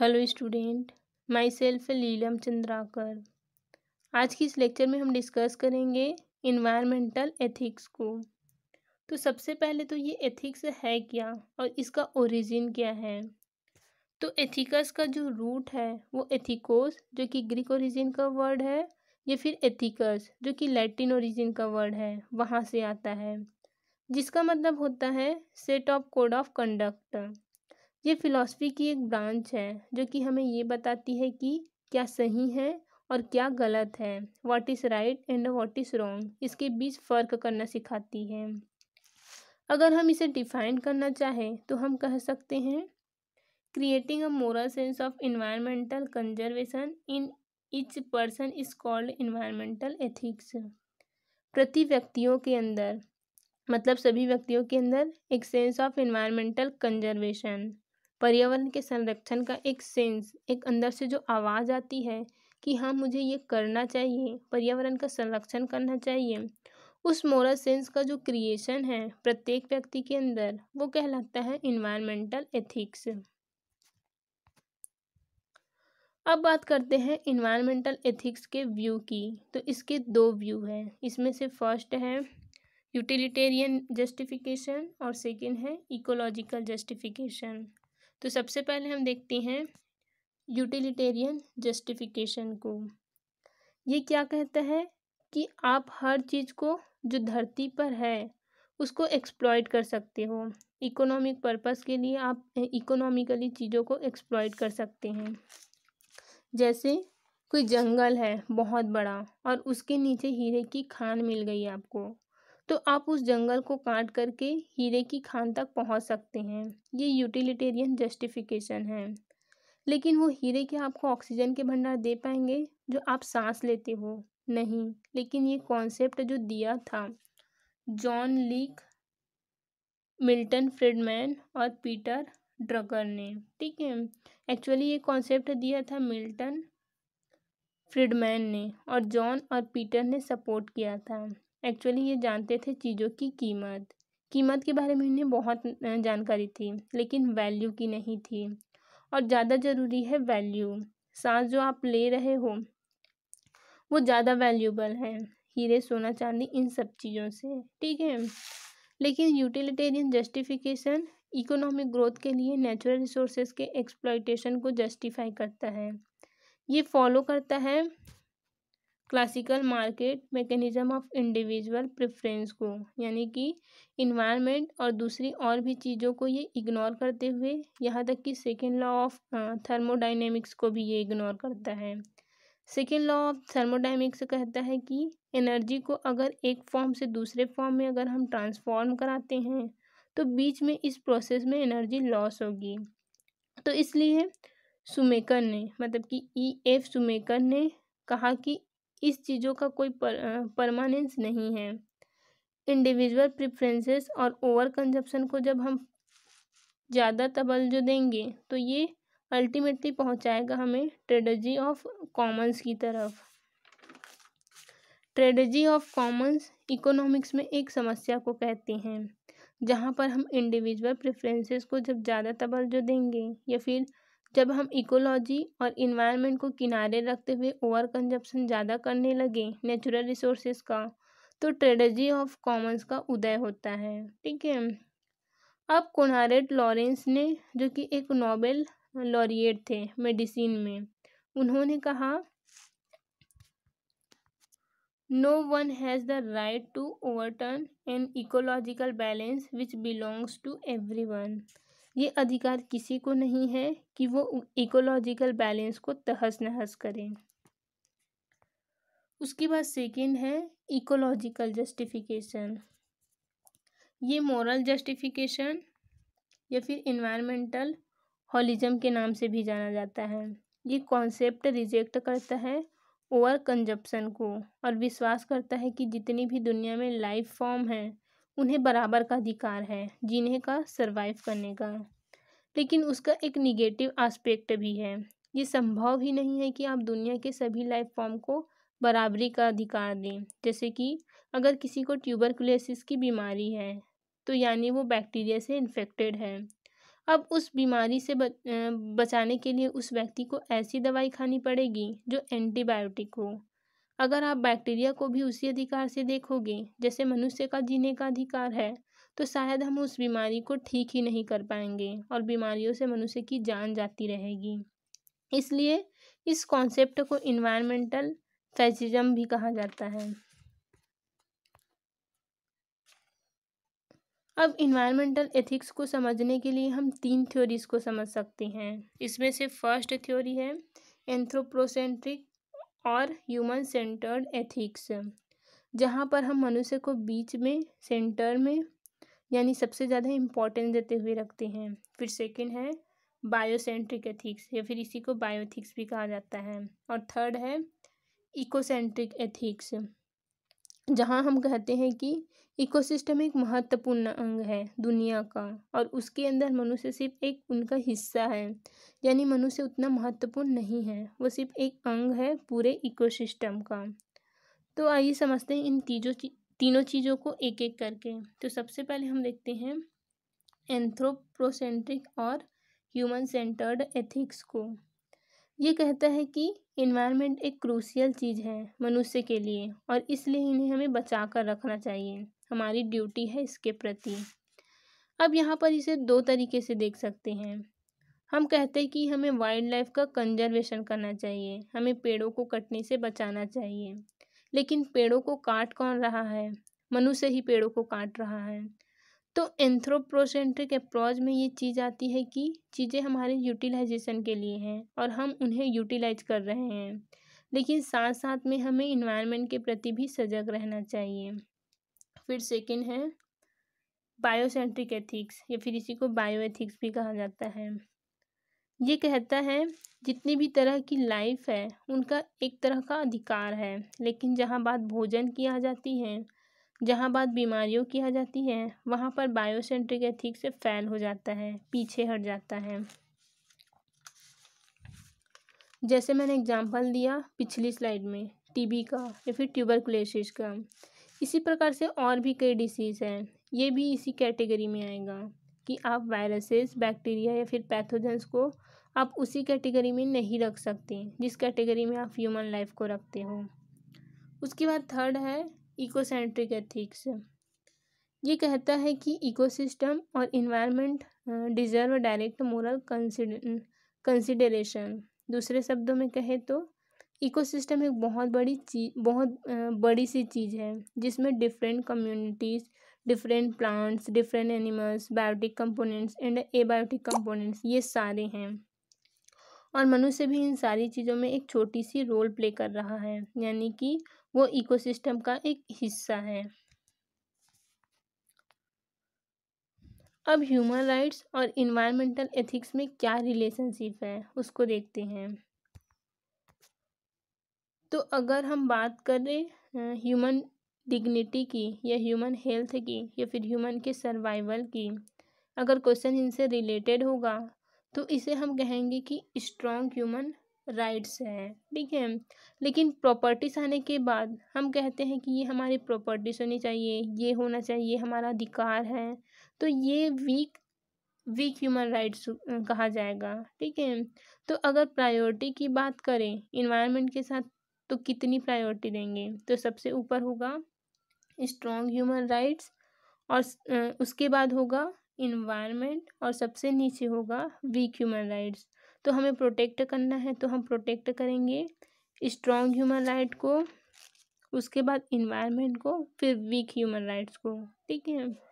hello student myself Leelam Chandrakar आज की इस लेक्चर में हम डिस्कस करेंगे इन्वायरमेंटल एथिक्स को तो सबसे पहले तो ये एथिक्स है क्या और इसका ओरिजिन क्या है तो एथिकस का जो रूट है वो एथिकोस जो कि ग्रीक ओरिजिन का वर्ड है या फिर एथिकस जो कि लैटिन ओरिजिन का वर्ड है वहाँ से आता है जिसका मतलब होता है set of code of conduct ये फिलॉसफी की एक ब्रांच है जो कि हमें ये बताती है कि क्या सही है और क्या गलत है what is right and what is wrong इसके बीच फ़र्क करना सिखाती है अगर हम इसे डिफाइन करना चाहें तो हम कह सकते हैं creating a moral sense of environmental conservation in each person is called environmental ethics प्रति व्यक्तियों के अंदर मतलब सभी व्यक्तियों के अंदर एक सेंस ऑफ इन्वायरमेंटल कंजर्वेशन पर्यावरण के संरक्षण का एक सेंस एक अंदर से जो आवाज़ आती है कि हाँ मुझे ये करना चाहिए पर्यावरण का संरक्षण करना चाहिए उस मोरल सेंस का जो क्रिएशन है प्रत्येक व्यक्ति के अंदर वो कहलाता है इन्वायरमेंटल एथिक्स अब बात करते हैं इन्वायरमेंटल एथिक्स के व्यू की तो इसके दो व्यू हैं इसमें से फर्स्ट है यूटिलिटेरियन जस्टिफिकेशन और सेकेंड है इकोलॉजिकल जस्टिफिकेशन तो सबसे पहले हम देखते हैं यूटिलिटेरियन जस्टिफिकेशन को ये क्या कहता है कि आप हर चीज़ को जो धरती पर है उसको एक्सप्लॉयट कर सकते हो इकोनॉमिक पर्पस के लिए आप इकोनॉमिकली चीज़ों को एक्सप्लॉयट कर सकते हैं जैसे कोई जंगल है बहुत बड़ा और उसके नीचे हीरे की खान मिल गई आपको तो आप उस जंगल को काट करके हीरे की खान तक पहुंच सकते हैं ये यूटिलिटेरियन जस्टिफिकेशन है लेकिन वो हीरे के आपको ऑक्सीजन के भंडार दे पाएंगे जो आप सांस लेते हो नहीं लेकिन ये कॉन्सेप्ट जो दिया था जॉन लीक मिल्टन फ्रेडमैन और पीटर ड्रगर ने ठीक है एक्चुअली ये कॉन्सेप्ट दिया था मिल्टन फ्रिडमैन ने और जॉन और पीटर ने सपोर्ट किया था एक्चुअली ये जानते थे चीज़ों की कीमत कीमत के बारे में इन्हें बहुत जानकारी थी लेकिन वैल्यू की नहीं थी और ज़्यादा ज़रूरी है वैल्यू सांस जो आप ले रहे हो वो ज़्यादा वैल्यूबल है हीरे सोना चांदी इन सब चीज़ों से ठीक है लेकिन यूटिलिटेरियन जस्टिफिकेशन इकोनॉमिक ग्रोथ के लिए नेचुरल रिसोर्सेज के एक्सप्लाइटेशन को जस्टिफाई करता है ये फॉलो करता है classical market mechanism of individual preference को यानी कि इन्वायरमेंट और दूसरी और भी चीज़ों को ये इग्नोर करते हुए यहाँ तक कि सेकेंड लॉ ऑफ थर्मोडाइनेमिक्स को भी ये इग्नोर करता है सेकेंड लॉ ऑफ थर्मोडाइनेमिक्स कहता है कि एनर्जी को अगर एक फॉर्म से दूसरे फॉर्म में अगर हम ट्रांसफॉर्म कराते हैं तो बीच में इस प्रोसेस में एनर्जी लॉस होगी तो इसलिए सुमेकर ने मतलब कि ई e एफ सुमेकर ने कहा कि इस चीज़ों का कोई परमानेंस नहीं है इंडिविजुअल प्रिफ्रेंसेस और ओवर कंजप्शन को जब हम ज़्यादा तवज्जो देंगे तो ये अल्टीमेटली पहुंचाएगा हमें ट्रेडजी ऑफ कॉमन्स की तरफ ट्रेडजी ऑफ कॉमन्स इकोनॉमिक्स में एक समस्या को कहते हैं जहाँ पर हम इंडिविजुअल प्रेफरेंसेस को जब ज़्यादा तवज्जो देंगे या फिर जब हम इकोलॉजी और इन्वायरमेंट को किनारे रखते हुए ओवर कंजप्शन ज़्यादा करने लगे नेचुरल रिसोर्सेज का तो ट्रेडजी ऑफ कॉमन्स का उदय होता है ठीक है अब कोनारेट लॉरेंस ने जो कि एक नोबेल लॉरिएट थे मेडिसिन में उन्होंने कहा no one has the right to overturn an ecological balance which belongs to everyone ये अधिकार किसी को नहीं है कि वो इकोलॉजिकल बैलेंस को तहस नहस करें उसके बाद सेकेंड है इकोलॉजिकल जस्टिफिकेशन ये मॉरल जस्टिफिकेशन या फिर इन्वायरमेंटल हॉलिज्म के नाम से भी जाना जाता है ये कॉन्सेप्ट रिजेक्ट करता है ओवर कंजप्शन को और विश्वास करता है कि जितनी भी दुनिया में लाइफ फॉर्म हैं उन्हें बराबर का अधिकार है जीने का सर्वाइव करने का लेकिन उसका एक निगेटिव आस्पेक्ट भी है ये संभव ही नहीं है कि आप दुनिया के सभी लाइफ फॉर्म को बराबरी का अधिकार दें जैसे कि अगर किसी को ट्यूबरकुलोसिस की बीमारी है तो यानी वो बैक्टीरिया से इन्फेक्टेड है अब उस बीमारी से बचाने के लिए उस व्यक्ति को ऐसी दवाई खानी पड़ेगी जो एंटीबायोटिक हो अगर आप बैक्टीरिया को भी उसी अधिकार से देखोगे जैसे मनुष्य का जीने का अधिकार है तो शायद हम उस बीमारी को ठीक ही नहीं कर पाएंगे और बीमारियों से मनुष्य की जान जाती रहेगी इसलिए इस कॉन्सेप्ट को इन्वायरमेंटल फैसिज्म भी कहा जाता है अब इन्वायरमेंटल एथिक्स को समझने के लिए हम तीन थ्योरीज को समझ सकते हैं इसमें से फर्स्ट थ्योरी है एंथ्रोप्रोसेंट्रिक और ह्यूमन सेंटर्ड एथिक्स जहाँ पर हम मनुष्य को बीच में सेंटर में यानी सबसे ज़्यादा इम्पोर्टेंस देते हुए रखते हैं फिर सेकंड है बायोसेंट्रिक एथिक्स या फिर इसी को बायोथिक्स भी कहा जाता है और थर्ड है इकोसेंट्रिक एथिक्स जहाँ हम कहते हैं कि इकोसिस्टम एक महत्वपूर्ण अंग है दुनिया का और उसके अंदर मनुष्य सिर्फ एक उनका हिस्सा है यानी मनुष्य उतना महत्वपूर्ण नहीं है वो सिर्फ एक अंग है पूरे इकोसिस्टम का तो आइए समझते हैं इन तीजों तीनों चीज़ों को एक एक करके तो सबसे पहले हम देखते हैं एंथ्रोप्रोसेंट्रिक और ह्यूमन सेंटर्ड एथिक्स को ये कहता है कि इन्वायरमेंट एक क्रूसियल चीज़ है मनुष्य के लिए और इसलिए इन्हें हमें बचा कर रखना चाहिए हमारी ड्यूटी है इसके प्रति अब यहाँ पर इसे दो तरीके से देख सकते हैं हम कहते हैं कि हमें वाइल्ड लाइफ का कंजर्वेशन करना चाहिए हमें पेड़ों को कटने से बचाना चाहिए लेकिन पेड़ों को काट कौन रहा है मनुष्य ही पेड़ों को काट रहा है तो एंथ्रोप्रोसेंट्रिक अप्रोच में ये चीज़ आती है कि चीज़ें हमारे यूटिलाइजेशन के लिए हैं और हम उन्हें यूटिलाइज कर रहे हैं लेकिन साथ साथ में हमें इन्वायरमेंट के प्रति भी सजग रहना चाहिए फिर सेकेंड है बायोसेंट्रिक एथिक्स या फिर इसी को बायो एथिक्स भी कहा जाता है ये कहता है जितनी भी तरह की लाइफ है उनका एक तरह का अधिकार है लेकिन जहाँ बात भोजन की आ जाती है जहाँ बात बीमारियों की आ जाती है वहाँ पर बायोसेंट्रिक एथिक्स से फैल हो जाता है पीछे हट जाता है जैसे मैंने एग्जाम्पल दिया पिछली स्लाइड में टीबी का या फिर ट्यूबरकुलेसिस का इसी प्रकार से और भी कई डिसीज़ हैं ये भी इसी कैटेगरी में आएगा कि आप वायरसेस बैक्टीरिया या फिर पैथोजेंस को आप उसी कैटेगरी में नहीं रख सकते जिस कैटेगरी में आप ह्यूमन लाइफ को रखते हो उसके बाद थर्ड है इकोसेंट्रिक एथिक्स ये कहता है कि इकोसिस्टम और environment deserve direct moral consideration दूसरे शब्दों में कहे तो इकोसिस्टम एक बहुत बड़ी चीज बहुत बड़ी सी चीज़ है जिसमें different communities different plants different animals biotic components and abiotic components ये सारे हैं और मनुष्य भी इन सारी चीज़ों में एक छोटी सी रोल प्ले कर रहा है यानी कि वो इकोसिस्टम का एक हिस्सा है अब ह्यूमन राइट्स और इन्वायरमेंटल एथिक्स में क्या रिलेशनशिप है उसको देखते हैं तो अगर हम बात करें ह्यूमन डिग्निटी की या ह्यूमन हेल्थ की या फिर ह्यूमन के सर्वाइवल की अगर क्वेश्चन इनसे रिलेटेड होगा तो इसे हम कहेंगे कि स्ट्रॉन्ग ह्यूमन राइट्स हैं ठीक है लेकिन प्रॉपर्टीज आने के बाद हम कहते हैं कि ये हमारी प्रॉपर्टीज होनी चाहिए ये होना चाहिए हमारा अधिकार है तो ये वीक वीक ह्यूमन राइट्स कहा जाएगा ठीक है तो अगर प्रायोरिटी की बात करें इन्वायरमेंट के साथ तो कितनी प्रायोरिटी देंगे तो सबसे ऊपर होगा स्ट्रॉन्ग ह्यूमन राइट्स और उसके बाद होगा इन्वायरमेंट और सबसे नीचे होगा वीक ह्यूमन राइट्स तो हमें प्रोटेक्ट करना है तो हम प्रोटेक्ट करेंगे स्ट्रॉन्ग ह्यूमन राइट को उसके बाद इन्वायरमेंट को फिर वीक ह्यूमन राइट्स को ठीक है